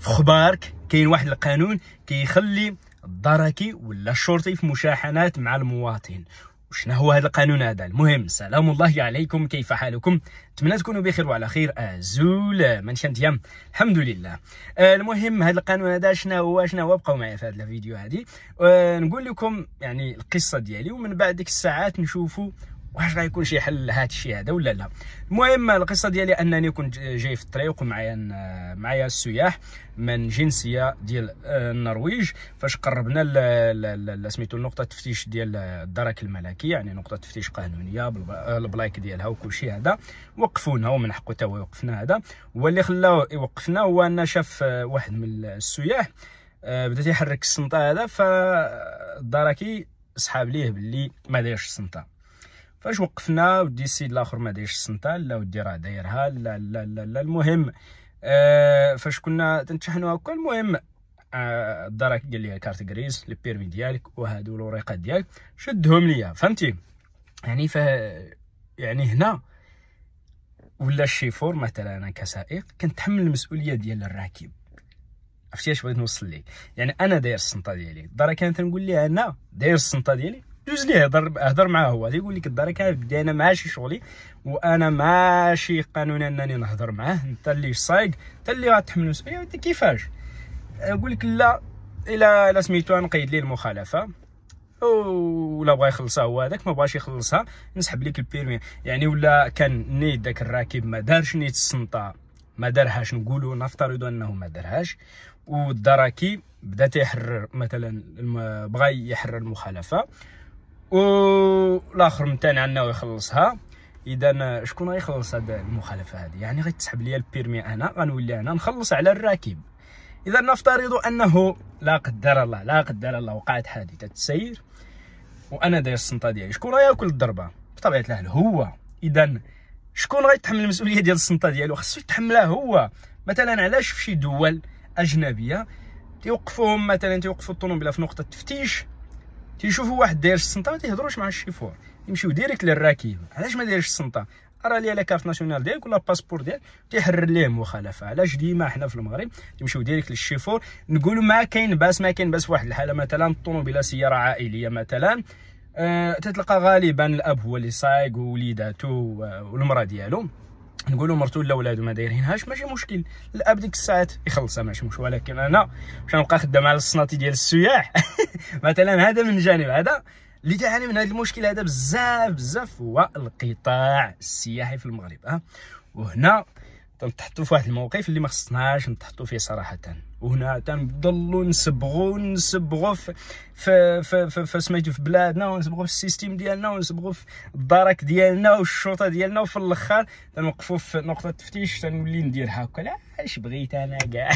في خبارك كاين واحد القانون كيخلي الدركي ولا الشرطي في مشاحنات مع المواطن وشنا هو هذا القانون هذا المهم سلام الله عليكم كيف حالكم نتمنى تكونوا بخير وعلى خير ازول من شان ديام الحمد لله آه، المهم هذا القانون هذا شنو هو شنو هو بقاو معايا في هذا الفيديو هذه آه، نقول لكم يعني القصه ديالي ومن بعد ديك الساعات نشوفوا واش غيكون شي حل لهذا الشيء هذا ولا لا المهم القصه ديالي انني كنت جاي في الطريق ومعايا معايا السياح من جنسيه ديال آه، النرويج فاش قربنا سميتو نقطه التفتيش ديال الدرك الملكي يعني نقطه تفتيش قانونيه بالبلايك آه، ديالها وكل شيء هذا وقفونا ومن حقه حتى هو يوقفنا هذا هو اللي خلاه يوقفنا هو ان شاف آه، واحد من السياح بدا تيحرك السنطه هذا فالدركي سحاب ليه باللي ما دايرش السنطه فاش وقفنا ودي السيد الاخر ما دايرش السنطه لا ودي راه دايرها لا لا لا لا المهم آه فاش كنا تنتشحنوا هكا المهم آه الدرك قال لي كارت غريز لي بيرمي ديالك وهادو الوريقات ديالك شدهم ليا فهمتي يعني ف يعني هنا ولا الشيفور مثلا انا كسائق كنتحمل المسؤوليه ديال الراكب عرفتي اش بغيت نوصل ليه يعني انا داير السنطه ديالي الدرا كانت نقول لها انا داير السنطه ديالي دوز ليه هضر هضر معاه هو يقول لك الدار كبدي انا ماشي شغلي وانا ماشي قانوني انني نهضر معاه انت اللي صايق انت اللي غتحمل المسؤوليه انت كيفاش اقول لك لا الا الا سميتو نقيد ليه المخالفه ولا بغى يخلصها هو هذاك ما بغاش يخلصها نسحب ليك البيرمي يعني ولا كان نيت داك الراكب ما دارش نيت السنطه ما دارهاش نقولوا نفترض انه ما دارهاش والدراكي بدا تيحرر مثلا بغى يحرر المخالفه والاخر من تاني عندنا يخلصها اذا شكون غيخلص هذه المخالفه هذه يعني غيتسحب لي البيرمي انا غنولي انا نخلص على الراكب اذا نفترض انه لا قدر الله لا قدر الله وقعت حادثه تسير وانا داير السنطه ديالي شكون غياكل الضربه بطبيعه الحال هو اذا شكون غيتحمل المسؤوليه ديال السنطه ديالو خصو يتحملها هو مثلا علاش في شي دول اجنبيه تيوقفوهم مثلا تيوقفوا الطوموبيله في نقطه تفتيش تيشوفوا واحد داير الشنطه ما تيهضروش مع الشيفور يمشيو ديريكت للراكيب علاش ما دايرش الشنطه راه ليها لا كارت ناسيونال ديالك ولا باسبور ديالك تيحرر ليه مخالفه علاش ديما حنا في المغرب تمشيو ديريكت للشيفور نقولوا ما كاين باس ما كاين باس واحد الحاله مثلا الطوموبيله سياره عائليه مثلا أه تتلقى غالبا الاب هو اللي سايق ووليداتو والمراه ديالو نقولوا مرتو ولا ولادو ما دايرينهاش ماشي مشكل الاب ديك الساعات يخلصها ماشي مشكل ولكن انا باش نبقى خدام على الصناتي ديال السياح مثلا هذا من جانب هذا اللي تعاني من هذا المشكل هذا بزاف بزاف هو القطاع السياحي في المغرب ها أه؟ وهنا تنتحطوا في واحد الموقف اللي ما خصناش نتحطوا فيه صراحه وهنا تنضلوا نسبغوا نسبغوا في في في, في, سميتو في بلادنا ونسبغوا في السيستيم ديالنا ونسبغوا في الدرك ديالنا والشرطه ديالنا وفي الاخر تنوقفوا في نقطه التفتيش تنولي ندير هكا لا اش بغيت انا كاع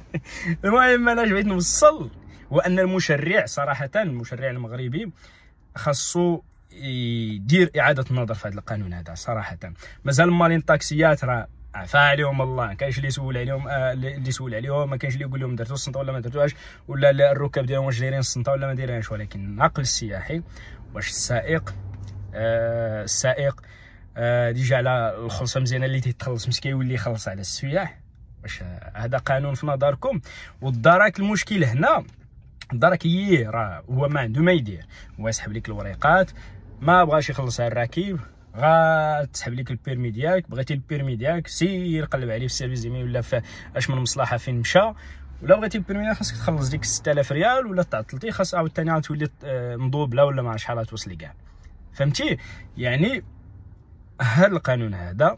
المهم انا اش بغيت نوصل هو ان المشرع صراحه المشرع المغربي خاصو يدير اعاده النظر في هذا القانون هذا صراحه مازال مالين الطاكسيات راه عفا عليهم الله ما كانش اللي يسول عليهم آه، اللي يسول عليهم ما كانش اللي يقول لهم درتوا السنطه ولا ما درتوهاش ولا الركاب ديالهم واش دايرين السنطه ولا ما دايرينش ولكن النقل السياحي واش السائق آه السائق آه ديجا على الخلصه مزيانه اللي تيتخلص مش كيولي يخلص على السياح واش هذا قانون في نظركم والدرك المشكل هنا الدرك هي راه هو ما عنده ما يدير هو يسحب لك الوريقات ما بغاش يخلص على غتسحب لك البيرمي ديالك بغيتي البيرمي ديالك سير قلب عليه في السيرفيس ديالي ولا في اش من مصلحه فين مشى ولا بغيتي البيرمي خاصك تخلص ديك 6000 ريال ولا تعطلتي خاص عاوتاني غتولي تولي آه، مضوبله ولا ما شحال توصلي كاع فهمتي يعني هذا القانون هذا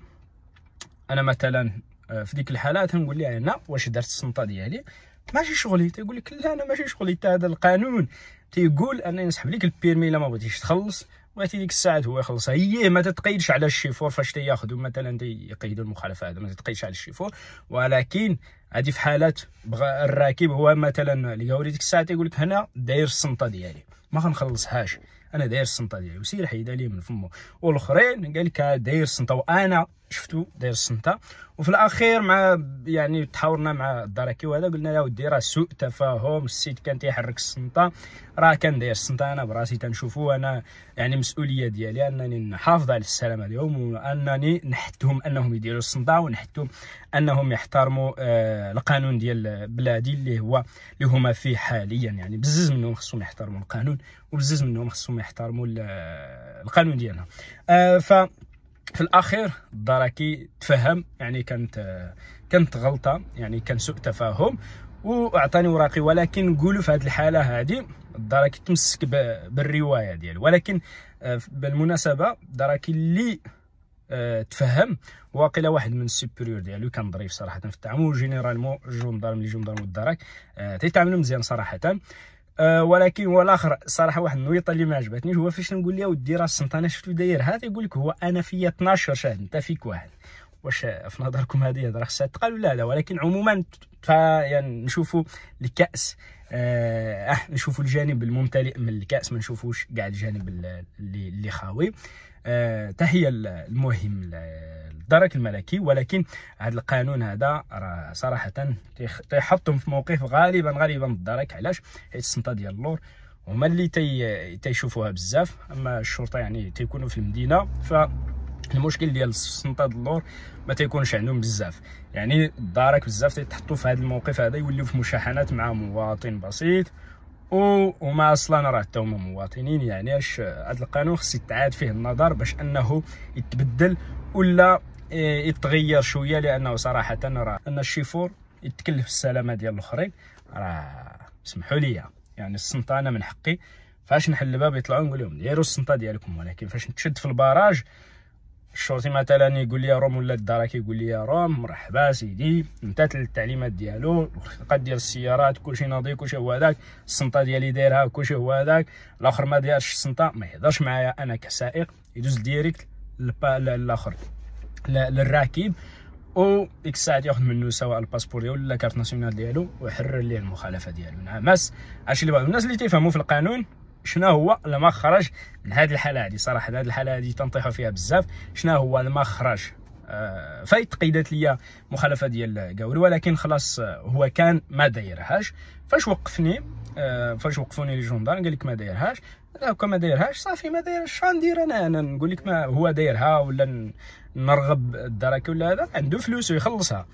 انا مثلا آه، في ديك الحالات نقول لها انا واش درت السنطه ديالي ماشي شغلي تيقول لك لا انا ماشي شغلي حتى هذا القانون تيقول انني نسحب لك البيرمي الا ما بغيتيش تخلص بغيتي ديك الساعات هو يخلص هي ما تتقيدش على الشيفور فاش تياخذوا مثلا يقيدوا المخالفه هذا ما تتقيدش على الشيفور ولكن هذه في حالات بغى الراكب هو مثلا لقاو ديك الساعه يقول لك هنا داير السنطه ديالي ما غنخلصهاش انا داير السنطه ديالي وسير حيدها لي من فمو والاخرين قال لك آه، داير السنطه وانا شفتو داير السنطه وفي الاخير مع يعني تحاورنا مع الدركي وهذا قلنا له ودي راه سوء تفاهم السيد كان تيحرك السنطه راه كان داير السنطه انا براسي تنشوفو انا يعني مسؤوليه ديالي انني نحافظ على السلامه ديالهم وانني نحثهم انهم يديروا السنطه ونحثهم انهم يحترموا آه القانون ديال بلادي اللي هو اللي هما فيه حاليا يعني بزز منهم خصهم يحترموا القانون وبزز منهم خصهم يحترموا القانون ديالنا آه ف في الاخير الدراكي تفهم يعني كانت كانت غلطه يعني كان سوء تفاهم واعطاني وراقي ولكن نقولوا في هذه الحاله هذه الدراكي تمسك بالروايه ديالو ولكن آه، بالمناسبه الدراكي اللي آه، تفهم واقيلا واحد من السوبريور ديالو كان ظريف صراحه في التعامل جينيرالمون جوندارم اللي جوندارم والدراك آه، تيتعاملوا مزيان صراحه آه، ولكن هو الاخر صراحه واحد النويطه اللي ما عجبتنيش هو فاش نقول له ودي راه السنطانه شفتو داير هذا يقول لك هو انا فيا 12 شاهد انت فيك واحد واش في نظركم هذه هضره خصها تقال ولا لا ولكن عموما يعني نشوفوا الكاس اه, نشوفوا الجانب الممتلئ من الكاس ما نشوفوش كاع الجانب اللي اللي خاوي آه تحيه المهم الدرك الملكي ولكن هذا القانون هذا راه صراحه تيحطهم في موقف غالبا غالبا الدرك علاش حيت السنطه ديال اللور هما اللي تي تيشوفوها بزاف اما الشرطه يعني تيكونوا في المدينه ف المشكل ديال السنطه ديال اللور ما تيكونش عندهم بزاف يعني الدرك بزاف تيتحطوا في هذا الموقف هذا يوليو في مشاحنات مع مواطن بسيط و وما اصلا راه حتى هما مواطنين يعني اش هذا القانون خص يتعاد فيه النظر باش انه يتبدل ولا إيه، يتغير شويه لانه صراحه راه ان الشيفور يتكلف السلامه ديال الاخرين راه سمحوا لي يعني السنطه انا من حقي فاش نحل الباب يطلعوا نقول لهم ديروا السنطه ديالكم ولكن فاش نتشد في البراج الشرطي مثلا يقول لي روم ولا الدار كيقول لي روم مرحبا سيدي امتثل التعليمات ديالو الخلقات ديال السيارات كلشي ناضي كلشي هو هذاك السنطه ديالي دايرها كلشي هو هذاك الاخر ما دارش السنطه ما يهضرش معايا انا كسائق يدوز ديريكت للاخر للراكب او ديك الساعه ياخذ منه سواء الباسبور ديالو ولا كارت ناسيونال ديالو ويحرر ليه المخالفه ديالو نعم بس هادشي اللي بعض الناس اللي تيفهموا في القانون شنو هو المخرج من هذه الحاله هذه صراحه هذه الحاله هذه تنطيحوا فيها بزاف شنو هو المخرج آه، فايت قيدات ليا مخالفه ديال قاوري ولكن خلاص آه، هو كان ما دايرهاش فاش وقفني آه، فاش وقفوني لي جوندار قال لك ما دايرهاش هكا ما دايرهاش صافي ما دايرش ندير انا انا نقول لك ما هو دايرها ولا نرغب الدراكي ولا هذا عنده فلوس ويخلصها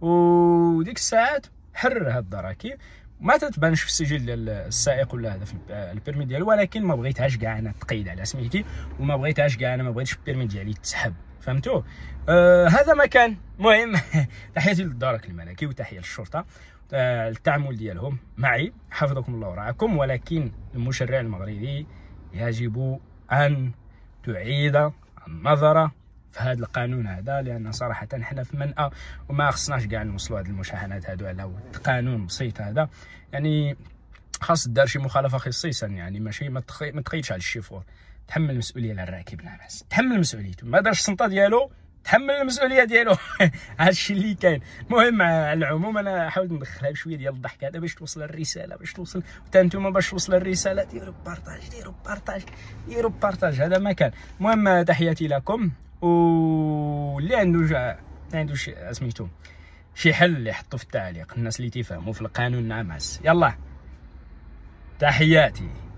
وديك الساعات حرر هاد الدراكي ما تتبانش في السجل السائق ولا هذا في البيرمي ديالو ولكن ما بغيتهاش كاع انا تقيد على سميتي وما بغيتهاش كاع انا ما بغيتش البيرمي ديالي تسحب فهمتوا آه هذا مكان مهم تحياتي للدرك الملكي وتحيه للشرطه آه التعامل ديالهم معي حفظكم الله ورعاكم ولكن المشرع المغربي يجب ان تعيد النظر في هذا القانون هذا لان صراحه حنا في منأى وما خصناش كاع نوصلوا هاد المشاحنات هادو على القانون بسيط هذا يعني خاص دار شي مخالفه خصيصا يعني ماشي ما تخيطش على الشيفور تحمل المسؤوليه على الراكب نعمس تحمل مسؤوليته ما دارش الشنطه ديالو تحمل المسؤوليه ديالو هذا الشيء اللي كاين المهم على العموم انا حاولت ندخلها بشويه ديال الضحك هذا باش توصل الرساله باش توصل حتى نتوما باش توصل الرساله ديروا بارطاج ديروا بارطاج ديروا بارطاج هذا ما كان المهم تحياتي لكم واللي عنده جا... عنده شي سميتو شي حل يحطو في التعليق الناس اللي تفهموا في القانون نعماس يلا تحياتي